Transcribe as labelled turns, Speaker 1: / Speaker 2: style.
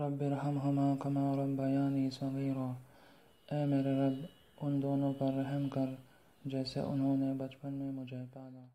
Speaker 1: رب رحم ہما کماں رب بیانی صغیر اے میرے رب ان دونوں پر رحم کر جیسے انہوں نے بچپن میں مجھے پالا